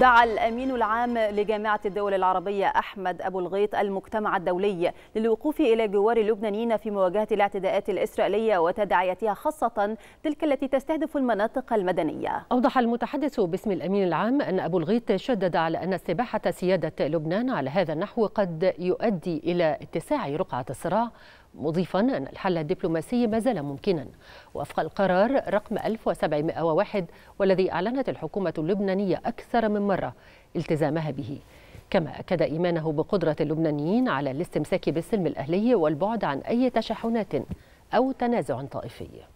دعا الأمين العام لجامعة الدول العربية أحمد أبو الغيط المجتمع الدولي للوقوف إلى جوار اللبنانيين في مواجهة الاعتداءات الإسرائيلية وتداعياتها خاصة تلك التي تستهدف المناطق المدنية أوضح المتحدث باسم الأمين العام أن أبو الغيط شدد على أن استباحة سيادة لبنان على هذا النحو قد يؤدي إلى اتساع رقعة الصراع مضيفا أن الحل الدبلوماسي ما زال ممكنا وفق القرار رقم 1701 والذي أعلنت الحكومة اللبنانية أكثر من مرة التزامها به كما أكد إيمانه بقدرة اللبنانيين على الاستمساك بالسلم الأهلي والبعد عن أي تشحنات أو تنازع طائفي